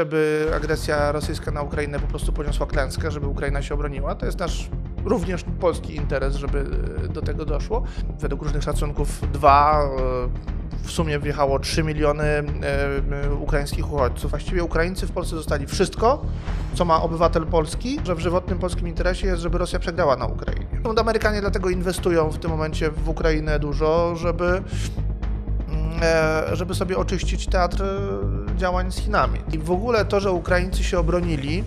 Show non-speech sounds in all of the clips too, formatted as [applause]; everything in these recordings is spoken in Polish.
żeby agresja rosyjska na Ukrainę po prostu poniosła klęskę, żeby Ukraina się obroniła. To jest nasz również polski interes, żeby e, do tego doszło. Według różnych szacunków dwa, e, w sumie wjechało 3 miliony e, ukraińskich uchodźców. Właściwie Ukraińcy w Polsce zostali wszystko, co ma obywatel Polski, że w żywotnym polskim interesie jest, żeby Rosja przegrała na Ukrainie. No, Amerykanie dlatego inwestują w tym momencie w Ukrainę dużo, żeby mm, żeby sobie oczyścić teatr działań z Chinami. I w ogóle to, że Ukraińcy się obronili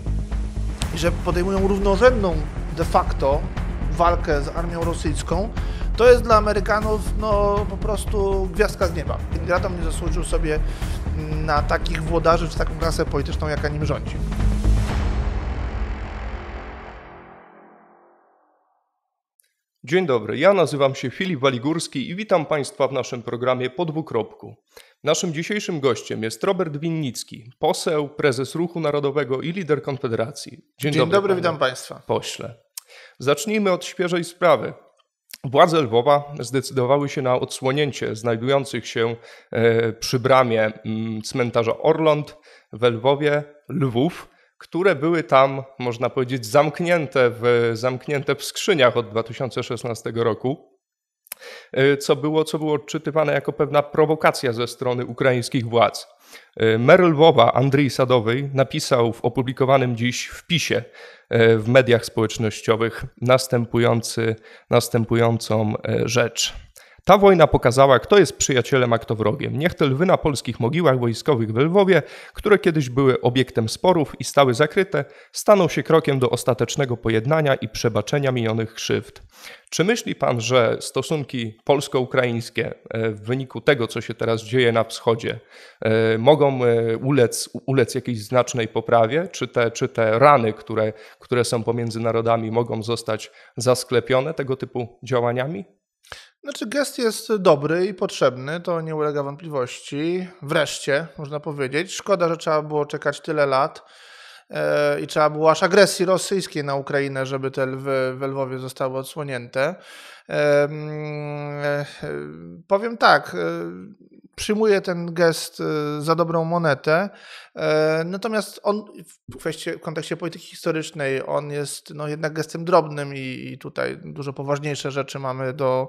i że podejmują równorzędną de facto walkę z armią rosyjską, to jest dla Amerykanów no, po prostu gwiazdka z nieba. Gratom nie zasłużył sobie mm, na takich włodarzy czy taką klasę polityczną, jaka nim rządzi. Dzień dobry, ja nazywam się Filip Waligórski i witam Państwa w naszym programie Po dwukropku. Naszym dzisiejszym gościem jest Robert Winnicki, poseł, prezes Ruchu Narodowego i lider Konfederacji. Dzień, Dzień dobry, dobry witam Państwa. Pośle. Zacznijmy od świeżej sprawy. Władze Lwowa zdecydowały się na odsłonięcie znajdujących się e, przy bramie mm, cmentarza Orląt w Lwowie lwów, które były tam, można powiedzieć, zamknięte w, zamknięte w skrzyniach od 2016 roku. E, co było, co było odczytywane jako pewna prowokacja ze strony ukraińskich władz. E, Mer Lwowa Andrii Sadowej napisał w opublikowanym dziś wpisie e, w mediach społecznościowych następujący, następującą rzecz. Ta wojna pokazała, kto jest przyjacielem, a kto wrogiem. Niech te lwy na polskich mogiłach wojskowych w Lwowie, które kiedyś były obiektem sporów i stały zakryte, staną się krokiem do ostatecznego pojednania i przebaczenia minionych krzywd. Czy myśli pan, że stosunki polsko-ukraińskie e, w wyniku tego, co się teraz dzieje na wschodzie, e, mogą e, ulec, ulec jakiejś znacznej poprawie? Czy te, czy te rany, które, które są pomiędzy narodami, mogą zostać zasklepione tego typu działaniami? Znaczy, gest jest dobry i potrzebny, to nie ulega wątpliwości. Wreszcie, można powiedzieć. Szkoda, że trzeba było czekać tyle lat e, i trzeba było aż agresji rosyjskiej na Ukrainę, żeby te lwy w Lwowie zostały odsłonięte. E, powiem tak, e, przyjmuję ten gest e, za dobrą monetę, natomiast on w, kwestii, w kontekście polityki historycznej, on jest no, jednak gestem drobnym i, i tutaj dużo poważniejsze rzeczy mamy do,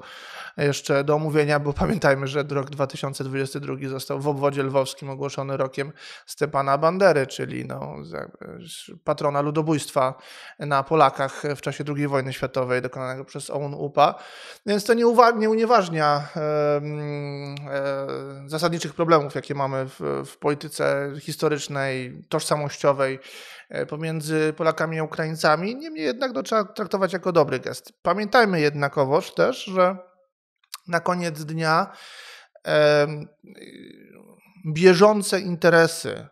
jeszcze do omówienia, bo [laughs] pamiętajmy, że rok 2022 został w obwodzie lwowskim ogłoszony rokiem Stepana Bandery, czyli no, patrona ludobójstwa na Polakach w czasie II wojny światowej dokonanego przez Oun Upa. Więc to nie, uwa- nie unieważnia e, e, zasadniczych problemów, jakie mamy w, w polityce historycznej, tożsamościowej e, pomiędzy Polakami a Ukraińcami. Niemniej jednak to no, trzeba traktować jako dobry gest. Pamiętajmy jednakowoż też, że na koniec dnia bieżące interesy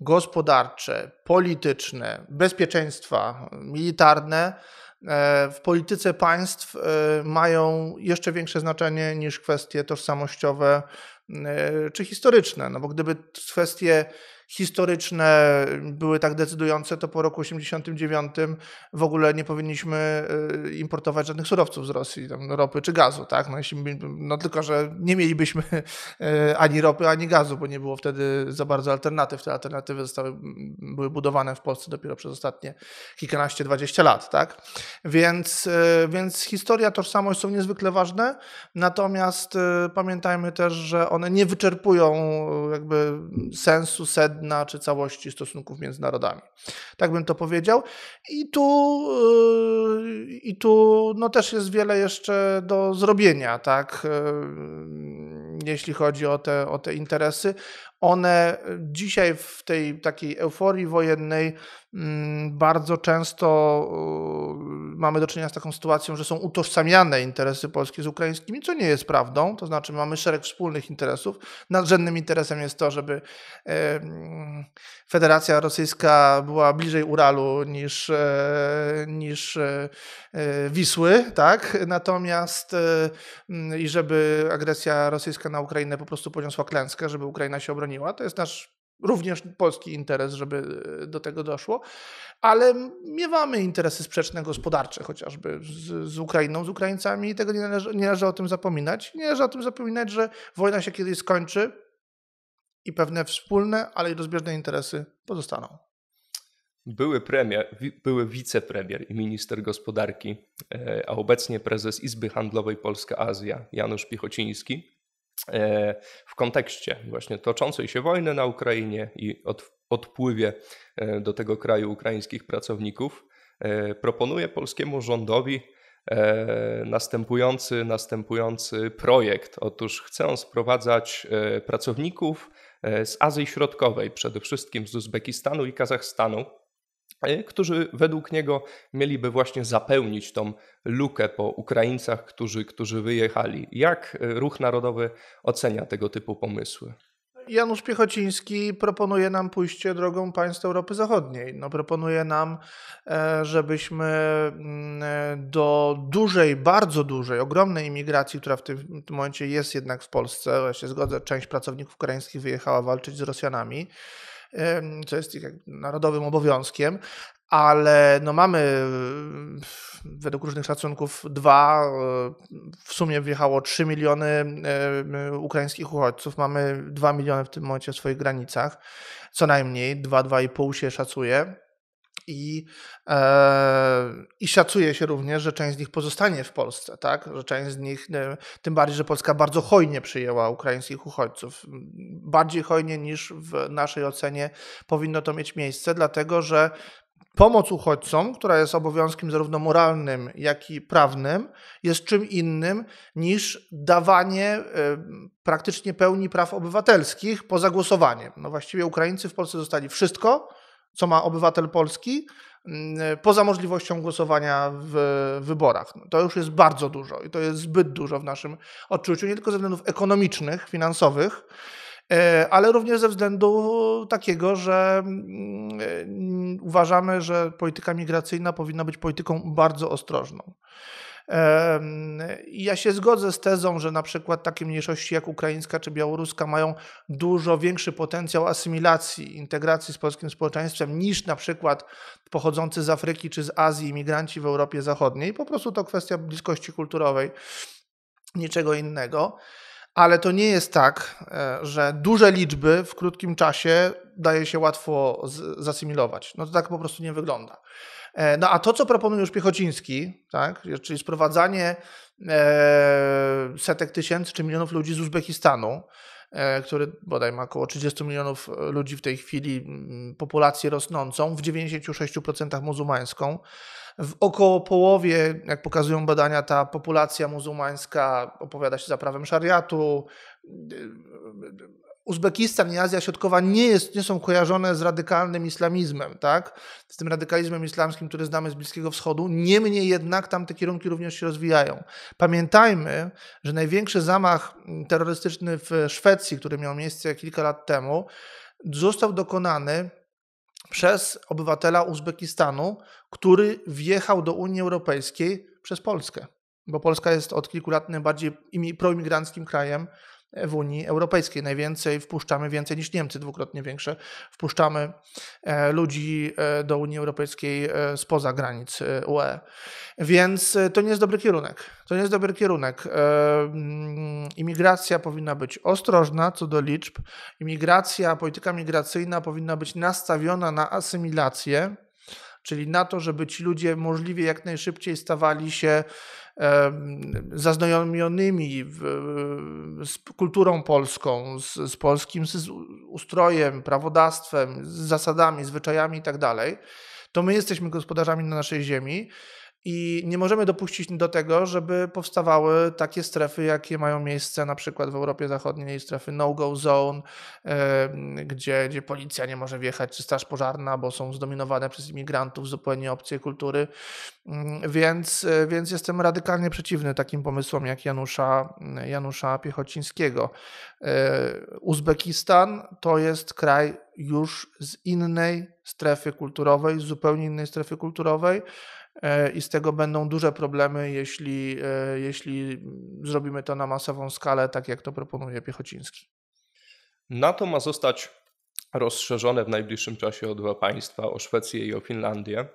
gospodarcze, polityczne, bezpieczeństwa militarne E, w polityce państw e, mają jeszcze większe znaczenie niż kwestie tożsamościowe e, czy historyczne. No bo gdyby kwestie historyczne były tak decydujące, to po roku 89 w ogóle nie powinniśmy y, importować żadnych surowców z Rosji, tam ropy czy gazu, tak? No, jeśli, no tylko, że nie mielibyśmy y, ani ropy, ani gazu, bo nie było wtedy za bardzo alternatyw. Te alternatywy zostały, były budowane w Polsce dopiero przez ostatnie kilkanaście, dwadzieścia lat, tak? Więc, y, więc historia, tożsamość są niezwykle ważne, natomiast pamiętajmy też, że one nie wyczerpują jakby sensu, sedna sedna czy całości stosunków między narodami. Tak bym to powiedział. I tu, yy, i tu no, też jest wiele jeszcze do zrobienia, tak, yy, jeśli chodzi o te, o te interesy. One e, dzisiaj w tej takiej euforii wojennej mm, bardzo często mamy do czynienia z taką sytuacją, że są utożsamiane interesy polskie z ukraińskimi, co nie jest prawdą. To znaczy mamy szereg wspólnych interesów. Nadrzędnym interesem jest to, żeby e, mm, Federacja Rosyjska była bliżej Uralu niż, e, niż Wisły, tak? Natomiast mm, i żeby agresja rosyjska na Ukrainę po prostu poniosła klęskę, żeby Ukraina się obroniła to jest nasz również polski interes, żeby e, do tego doszło, ale miewamy interesy sprzeczne gospodarcze chociażby z, z Ukrainą, z Ukraińcami i tego nie należy, nie należy o tym zapominać. Nie należy o tym zapominać, że wojna się kiedyś skończy i pewne wspólne, ale i rozbieżne interesy pozostaną. Były premier, były wicepremier i minister gospodarki, e, a obecnie prezes Izby Handlowej Polska-Azja Janusz Piechociński E, w kontekście właśnie toczącej się wojny na Ukrainie i odpływie e, do tego kraju ukraińskich pracowników, e, proponuje polskiemu rządowi następujący, następujący projekt. Otóż chce on sprowadzać pracowników z Azji Środkowej, przede wszystkim z Uzbekistanu i Kazachstanu, którzy według niego mieliby właśnie zapełnić tą lukę po Ukraińcach, którzy, którzy wyjechali. Jak e, ruch narodowy ocenia tego typu pomysły? Janusz Piechociński proponuje nam pójście drogą państw Europy Zachodniej. No, proponuje nam, e, żebyśmy mm, e, do dużej, bardzo dużej, ogromnej imigracji, która w tym momencie jest jednak w Polsce, ja się zgodzę, część pracowników ukraińskich wyjechała walczyć z Rosjanami co jest narodowym obowiązkiem, ale no mamy według różnych szacunków dwa, e, w sumie wjechało 3 miliony ukraińskich uchodźców, mamy 2 miliony w tym momencie w swoich granicach, co najmniej, 2-2,5 się szacuje i, e, i szacuje się również, że część z nich pozostanie w Polsce, tak? Że część z nich, e, tym bardziej, że Polska bardzo hojnie przyjęła ukraińskich uchodźców. Bardziej hojnie niż w naszej ocenie powinno to mieć miejsce, dlatego że Pomoc uchodźcom, która jest obowiązkiem zarówno moralnym, jak i prawnym, jest czym innym niż dawanie e, praktycznie pełni praw obywatelskich poza głosowaniem. No właściwie Ukraińcy w Polsce dostali wszystko, co ma obywatel Polski, mm, e, poza możliwością głosowania w wyborach. No, to już jest bardzo dużo i to jest zbyt dużo w naszym odczuciu, nie tylko ze względów ekonomicznych, finansowych, e, ale również ze względu takiego, że mm, e, uważamy, że polityka migracyjna powinna być polityką bardzo ostrożną ja się zgodzę z tezą, że na przykład takie mniejszości jak ukraińska czy białoruska mają dużo większy potencjał asymilacji, integracji z polskim społeczeństwem niż na przykład pochodzący z Afryki czy z Azji imigranci w Europie Zachodniej. Po prostu to kwestia bliskości kulturowej, niczego innego. Ale to nie jest tak, e, że duże liczby w krótkim czasie daje się łatwo zasymilować. No to tak po prostu nie wygląda. E, no a to, co proponuje już Piechociński, tak, czyli sprowadzanie e, setek tysięcy czy milionów ludzi z Uzbekistanu, e, który bodaj ma około 30 milionów ludzi w tej chwili, populację rosnącą, w 96% muzułmańską. W około połowie, jak pokazują badania, ta populacja muzułmańska opowiada się za prawem szariatu, Uzbekistan i Azja Środkowa nie, jest, nie są kojarzone z radykalnym islamizmem, tak? z tym radykalizmem islamskim, który znamy z Bliskiego Wschodu. Niemniej jednak tamte kierunki również się rozwijają. Pamiętajmy, że największy zamach terrorystyczny w Szwecji, który miał miejsce kilka lat temu, został dokonany przez obywatela Uzbekistanu, który wjechał do Unii Europejskiej przez Polskę, bo Polska jest od kilku lat najbardziej proimigranckim krajem w Unii Europejskiej. Najwięcej wpuszczamy, więcej niż Niemcy, dwukrotnie większe. Wpuszczamy e, ludzi e, do Unii Europejskiej e, spoza granic UE. Więc to nie jest dobry kierunek. To nie jest dobry kierunek. Mm, imigracja powinna być ostrożna co do liczb. Imigracja, polityka migracyjna powinna być nastawiona na asymilację czyli na to, żeby ci ludzie możliwie jak najszybciej stawali się zaznajomionymi z kulturą polską, z, z polskim z ustrojem, prawodawstwem, z zasadami, zwyczajami itd., tak to my jesteśmy gospodarzami na naszej ziemi i nie możemy dopuścić do tego, żeby powstawały takie strefy, jakie mają miejsce na przykład w Europie Zachodniej, strefy no-go zone, gdzie, gdzie policja nie może wjechać, czy straż pożarna, bo są zdominowane przez imigrantów, zupełnie obcej kultury. Mm, więc, e, więc jestem radykalnie przeciwny takim pomysłom jak Janusza, mm, Janusza Piechocińskiego. E, Uzbekistan to jest kraj już z innej strefy kulturowej, z zupełnie innej strefy kulturowej E, i z tego będą duże problemy, jeśli, e, jeśli zrobimy to na masową skalę, tak jak to proponuje Piechociński. NATO ma zostać rozszerzone w najbliższym czasie o dwa państwa, o Szwecję i o Finlandię.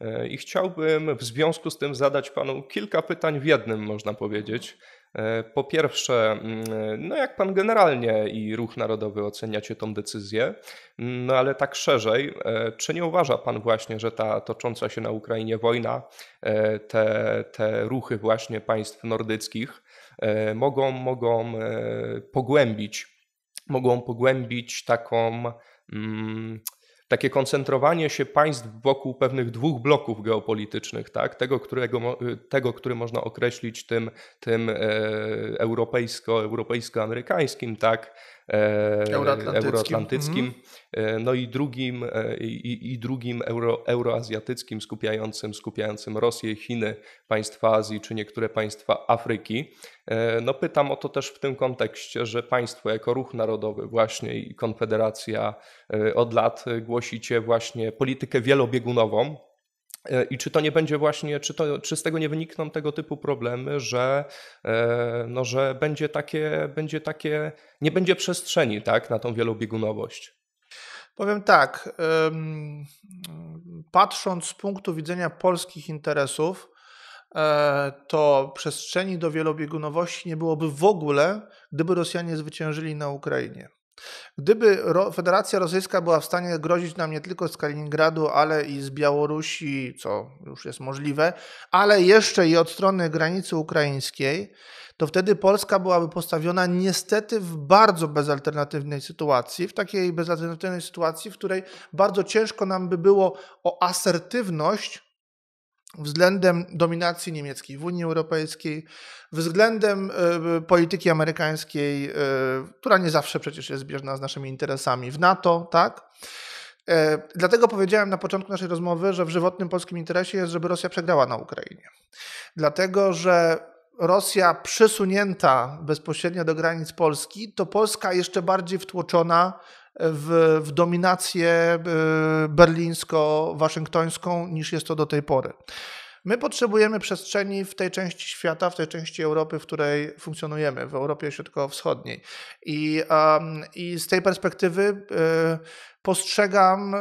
E, I chciałbym w związku z tym zadać panu kilka pytań w jednym, można powiedzieć. E, po pierwsze, mm, no jak pan generalnie i ruch narodowy oceniacie tą decyzję, no ale tak szerzej, e, czy nie uważa pan właśnie, że ta tocząca się na Ukrainie wojna, e, te, te ruchy właśnie państw nordyckich mogą, mogą pogłębić, mogą pogłębić taką mm, takie koncentrowanie się państw wokół pewnych dwóch bloków geopolitycznych, tak? tego, którego, tego, który można określić tym, tym e, europejsko-europejsko-amerykańskim, tak? E, euroatlantyckim, euroatlantyckim mhm. e, no i drugim, e, i, i drugim euro, euroazjatyckim skupiającym, skupiającym Rosję, Chiny, państwa Azji czy niektóre państwa Afryki. No pytam o to też w tym kontekście, że państwo jako ruch narodowy właśnie i Konfederacja od lat głosicie właśnie politykę wielobiegunową, E, I czy to nie będzie właśnie, czy, to, czy z tego nie wynikną tego typu problemy, że, e, no, że będzie takie, będzie takie, nie będzie przestrzeni tak, na tą wielobiegunowość? Powiem tak, patrząc z punktu widzenia polskich interesów, e, to przestrzeni do wielobiegunowości nie byłoby w ogóle, gdyby Rosjanie zwyciężyli na Ukrainie. Gdyby Federacja Rosyjska była w stanie grozić nam nie tylko z Kaliningradu, ale i z Białorusi, co już jest możliwe, ale jeszcze i od strony granicy ukraińskiej, to wtedy Polska byłaby postawiona niestety w bardzo bezalternatywnej sytuacji, w takiej bezalternatywnej sytuacji, w której bardzo ciężko nam by było o asertywność względem dominacji niemieckiej w Unii Europejskiej, względem e, polityki amerykańskiej, e, która nie zawsze przecież jest zbieżna z naszymi interesami w NATO, tak? E, dlatego powiedziałem na początku naszej rozmowy, że w żywotnym polskim interesie jest, żeby Rosja przegrała na Ukrainie. Dlatego, że Rosja przysunięta bezpośrednio do granic Polski, to Polska jeszcze bardziej wtłoczona w, w dominację e, berlińsko-waszyngtońską niż jest to do tej pory. My potrzebujemy przestrzeni w tej części świata, w tej części Europy, w której funkcjonujemy, w Europie Środkowo-Wschodniej. I, um, I, z tej perspektywy y, postrzegam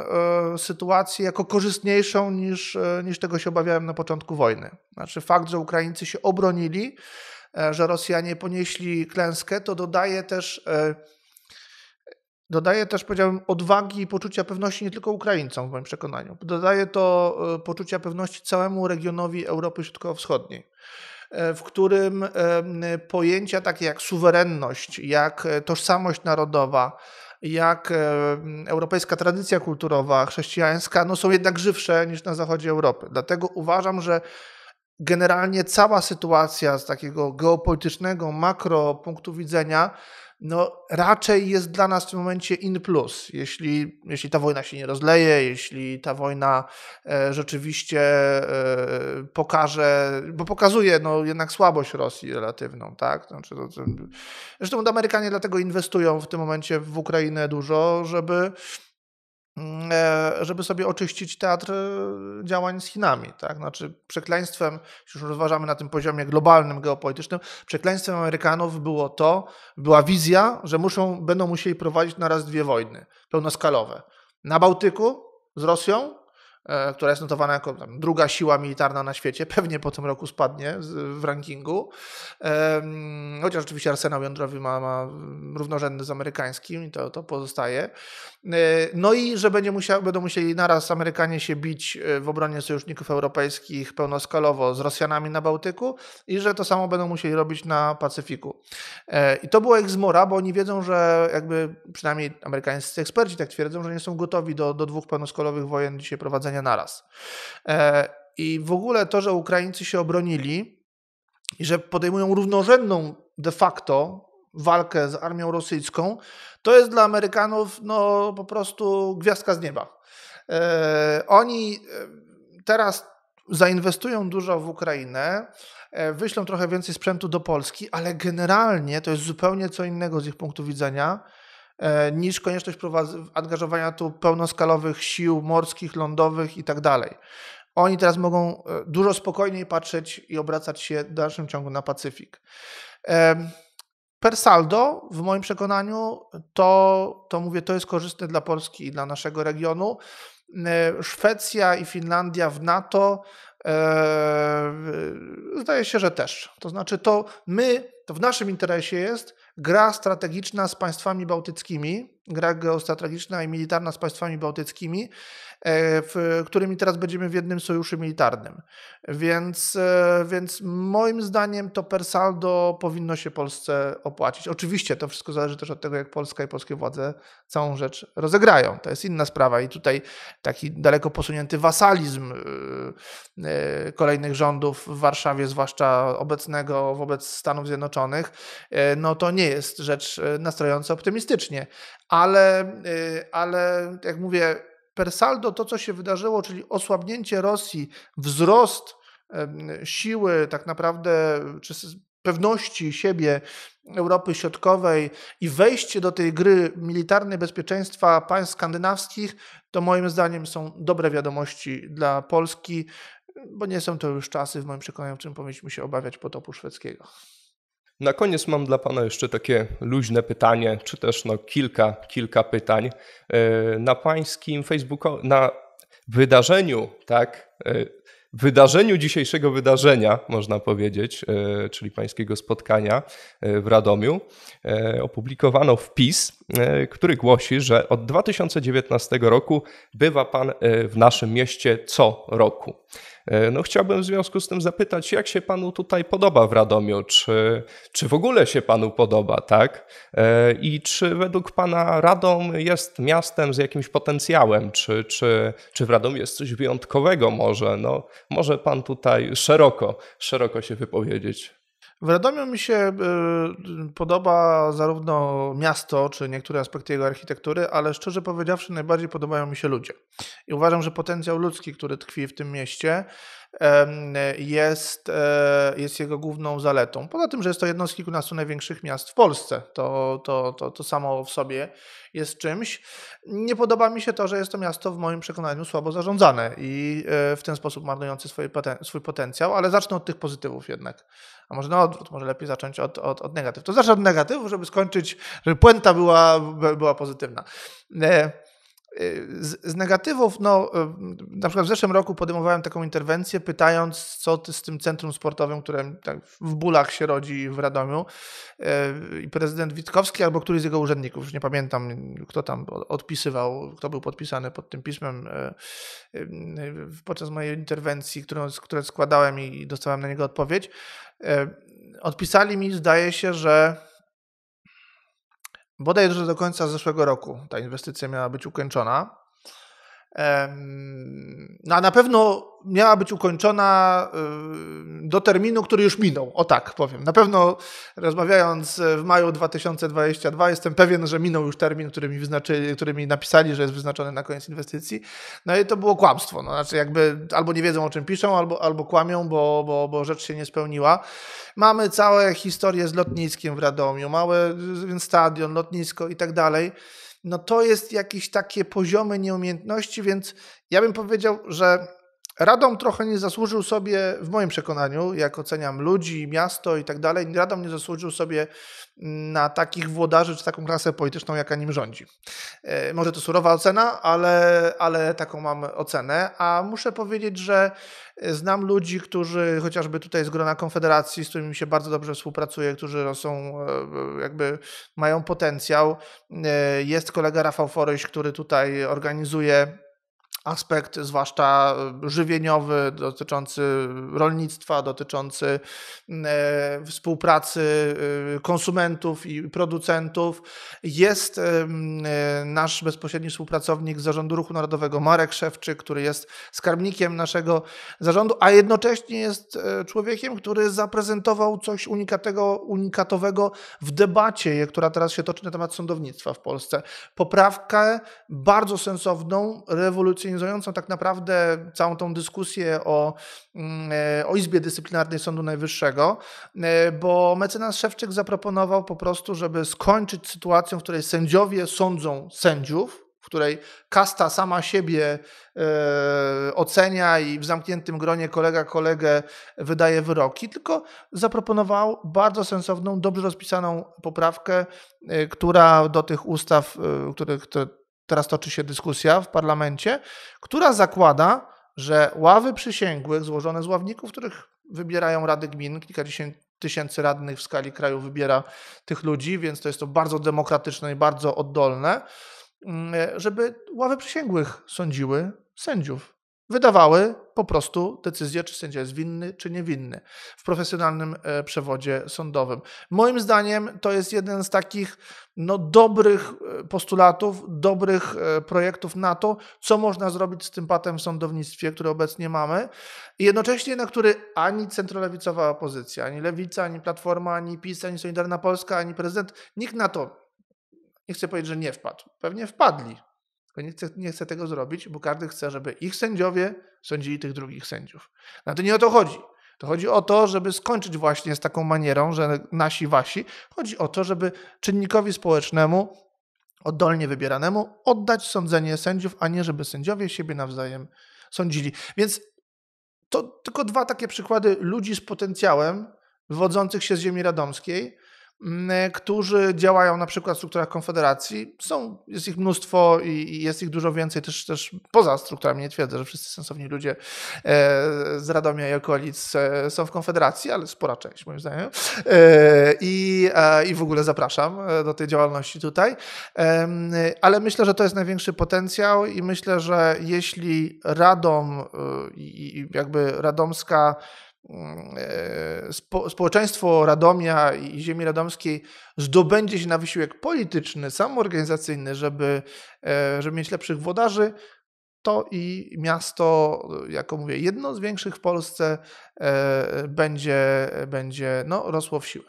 y, sytuację jako korzystniejszą niż, niż tego się obawiałem na początku wojny. Znaczy fakt, że Ukraińcy się obronili, że Rosjanie ponieśli klęskę, to dodaje też Dodaje też, powiedziałbym, odwagi i poczucia pewności nie tylko Ukraińcom, w moim przekonaniu. Dodaje to e, poczucia pewności całemu regionowi Europy Środkowo-Wschodniej, e, w którym e, pojęcia takie jak suwerenność, jak tożsamość narodowa, jak europejska tradycja kulturowa, chrześcijańska, no są jednak żywsze niż na zachodzie Europy. Dlatego uważam, że generalnie cała sytuacja z takiego geopolitycznego, makro punktu widzenia no raczej jest dla nas w tym momencie in plus. Jeśli, jeśli ta wojna się nie rozleje, jeśli ta wojna e, rzeczywiście e, pokaże, bo pokazuje no, jednak słabość Rosji relatywną, tak? Znaczy, to, no, to, zresztą Amerykanie dlatego inwestują w tym momencie w Ukrainę dużo, żeby Mm, e, żeby sobie oczyścić teatr e, działań z Chinami. Tak? Znaczy, przekleństwem, już rozważamy na tym poziomie globalnym, geopolitycznym, przekleństwem Amerykanów było to, była wizja, że muszą, będą musieli prowadzić naraz dwie wojny pełnoskalowe. Na Bałtyku z Rosją E, która jest notowana jako druga siła militarna na świecie, [laughs] pewnie po tym roku spadnie w rankingu. Chociaż oczywiście arsenał jądrowy ma, ma równorzędny z amerykańskim i to, to pozostaje. E, no i że będzie musiał, będą musieli naraz Amerykanie się bić e, w obronie sojuszników europejskich pełnoskalowo z Rosjanami na Bałtyku i że to samo będą musieli robić na Pacyfiku. I to było ich zmora, bo oni wiedzą, że jakby przynajmniej amerykańscy eksperci tak twierdzą, że nie są gotowi do, do dwóch pełnoskalowych wojen dzisiaj prowadzenia wydarzenia naraz. E, I w ogóle to, że Ukraińcy się obronili i że podejmują równorzędną de facto walkę z armią rosyjską, to jest dla Amerykanów no, po prostu gwiazdka z nieba. E, oni e, teraz zainwestują dużo w Ukrainę, wyślą trochę więcej sprzętu do Polski, ale generalnie to jest zupełnie co innego z ich punktu widzenia E, niż konieczność angażowania tu pełnoskalowych sił morskich, lądowych i tak dalej. Oni teraz mogą e, dużo spokojniej patrzeć i obracać się w dalszym ciągu na Pacyfik. E, per saldo, w moim przekonaniu, to, to mówię, to jest korzystne dla Polski i dla naszego regionu. Szwecja i Finlandia w NATO, e, zdaje się, że też. To znaczy, to my to w naszym interesie jest gra strategiczna z państwami bałtyckimi, gra geostrategiczna i militarna z państwami bałtyckimi, e, w którymi teraz będziemy w jednym sojuszu militarnym. Więc, e, więc moim zdaniem to per saldo powinno się Polsce opłacić. Oczywiście to wszystko zależy też od tego, jak Polska i polskie władze całą rzecz rozegrają. To jest inna sprawa i tutaj taki daleko posunięty wasalizm e, kolejnych rządów w Warszawie, zwłaszcza obecnego wobec Stanów Zjednoczonych, Zjednoczonych, e, no to nie jest rzecz e, nastrojąca optymistycznie. Ale, e, ale jak mówię, per saldo to, co się wydarzyło, czyli osłabnięcie Rosji, wzrost siły tak naprawdę, czy pewności siebie Europy Środkowej i wejście do tej gry militarnej bezpieczeństwa państw skandynawskich, to moim zdaniem są dobre wiadomości dla Polski, bo nie są to już czasy, w moim przekonaniu, w czym powinniśmy się obawiać potopu szwedzkiego. Na koniec mam dla Pana jeszcze takie luźne pytanie, czy też no kilka, kilka pytań. E, na Pańskim Facebooku, na wydarzeniu, tak, e, wydarzeniu dzisiejszego wydarzenia, można powiedzieć, e, czyli Pańskiego spotkania w Radomiu, opublikowano wpis, E, który głosi, że od 2019 roku bywa Pan e, w naszym mieście co roku. E, no, chciałbym w związku z tym zapytać, jak się Panu tutaj podoba w Radomiu? Czy, czy w ogóle się Panu podoba, tak? I czy według Pana Radom jest miastem z jakimś potencjałem? Czy, czy, czy w Radomiu jest coś wyjątkowego może? No, może Pan tutaj szeroko, szeroko się wypowiedzieć. W Radomiu mi się e, podoba zarówno miasto, czy niektóre aspekty jego architektury, ale szczerze powiedziawszy, najbardziej podobają mi się ludzie. I uważam, że potencjał ludzki, który tkwi w tym mieście, jest, e, jest jego główną zaletą. Poza tym, że jest to jedno z kilkunastu największych miast w Polsce, to, to, to, to samo w sobie jest czymś. Nie podoba mi się to, że jest to miasto w moim przekonaniu słabo zarządzane i e, w ten sposób marnujące swój, poten swój potencjał, ale zacznę od tych pozytywów jednak. A może na odwrót, może lepiej zacząć od, od, od negatyw. To zacznę od negatywów, żeby skończyć, żeby puenta była, była pozytywna. E, Y, z, z, negatywów, no, y, na przykład w zeszłym roku podejmowałem taką interwencję, pytając, co z tym centrum sportowym, które tak w bólach się rodzi w Radomiu. Y, I prezydent Witkowski albo któryś z jego urzędników, już nie pamiętam, kto tam odpisywał, kto był podpisany pod tym pismem podczas mojej interwencji, którą, które składałem i dostałem na niego odpowiedź. Odpisali mi, zdaje się, że Bodajże do końca zeszłego roku ta inwestycja miała być ukończona. No a na pewno miała być ukończona y, do terminu, który już minął. O tak powiem. Na pewno rozmawiając e, w maju 2022, jestem pewien, że minął już termin, który mi, wyznaczyli, który mi napisali, że jest wyznaczony na koniec inwestycji. No i to było kłamstwo. No, znaczy jakby albo nie wiedzą o czym piszą, albo, albo kłamią, bo, bo, bo rzecz się nie spełniła. Mamy całe historie z lotniskiem w Radomiu, mały stadion, lotnisko i tak dalej no to jest jakieś takie poziomy nieumiejętności, więc ja bym powiedział, że Radom trochę nie zasłużył sobie, w moim przekonaniu, jak oceniam ludzi, miasto i tak dalej, Radom nie zasłużył sobie mm, na takich włodarzy czy taką klasę polityczną, jaka nim rządzi. E, może to surowa ocena, ale, ale taką mam ocenę, a muszę powiedzieć, że znam ludzi, którzy chociażby tutaj z grona Konfederacji, z którymi się bardzo dobrze współpracuje, którzy są e, jakby mają potencjał. E, jest kolega Rafał Foryś, który tutaj organizuje aspekt, zwłaszcza e, żywieniowy, dotyczący rolnictwa, dotyczący e, współpracy e, konsumentów i producentów. Jest nasz bezpośredni współpracownik z Zarządu Ruchu Narodowego, Marek Szewczyk, który jest skarbnikiem naszego zarządu, a jednocześnie jest człowiekiem, który zaprezentował coś unikatego, unikatowego w debacie, która teraz się toczy na temat sądownictwa w Polsce. Poprawkę bardzo sensowną, rewolucyjną, organizującą tak naprawdę całą tą dyskusję o, mm, e, o Izbie Dyscyplinarnej Sądu Najwyższego, e, bo mecenas Szewczyk zaproponował po prostu, żeby skończyć sytuacją, w której sędziowie sądzą sędziów, w której kasta sama siebie e, ocenia i w zamkniętym gronie kolega kolegę wydaje wyroki, tylko zaproponował bardzo sensowną, dobrze rozpisaną poprawkę, e, która do tych ustaw, e, których te, teraz toczy się dyskusja w parlamencie, która zakłada, że ławy przysięgłych złożone z ławników, których wybierają rady gmin, kilkadziesiąt tysięcy radnych w skali kraju wybiera tych ludzi, więc to jest to bardzo demokratyczne i bardzo oddolne, mm, e, żeby ławy przysięgłych sądziły sędziów. Wydawały po prostu decyzję, czy sędzia jest winny, czy niewinny w profesjonalnym e, przewodzie sądowym. Moim zdaniem to jest jeden z takich no, dobrych e, postulatów, dobrych e, projektów na to, co można zrobić z tym patem w sądownictwie, który obecnie mamy, i jednocześnie na który ani centrolewicowa opozycja, ani lewica, ani Platforma, ani PiS, ani Solidarna Polska, ani prezydent, nikt na to nie chcę powiedzieć, że nie wpadł. Pewnie wpadli, nie chce, nie chce tego zrobić, bo każdy chce, żeby ich sędziowie sądzili tych drugich sędziów. No to nie o to chodzi. To chodzi o to, żeby skończyć właśnie z taką manierą, że nasi wasi. Chodzi o to, żeby czynnikowi społecznemu, oddolnie wybieranemu, oddać sądzenie sędziów, a nie żeby sędziowie siebie nawzajem sądzili. Więc to tylko dwa takie przykłady ludzi z potencjałem wywodzących się z ziemi radomskiej, E, którzy działają na przykład w strukturach Konfederacji. Są, jest ich mnóstwo i jest ich dużo więcej też, też poza strukturami. Nie twierdzę, że wszyscy sensowni ludzie e, z Radomia i okolic e, są w Konfederacji, ale spora część moim zdaniem. I, I w ogóle zapraszam do tej działalności tutaj. Ale myślę, że to jest największy potencjał i myślę, że jeśli Radom i jakby radomska E, spo, społeczeństwo Radomia i ziemi radomskiej zdobędzie się na wysiłek polityczny, samoorganizacyjny, żeby, e, żeby mieć lepszych wodarzy, to i miasto, jako mówię, jedno z większych w Polsce, e, będzie, będzie no, rosło w siłę.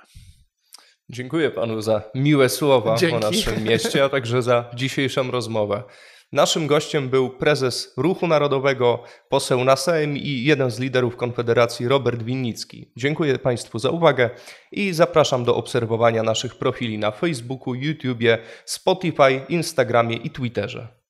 Dziękuję panu za miłe słowa Dzięki. o naszym mieście, a także za dzisiejszą rozmowę. Naszym gościem był prezes Ruchu Narodowego, poseł na Sejm i jeden z liderów Konfederacji Robert Winnicki. Dziękuję Państwu za uwagę i zapraszam do obserwowania naszych profili na Facebooku, YouTubie, Spotify, Instagramie i Twitterze.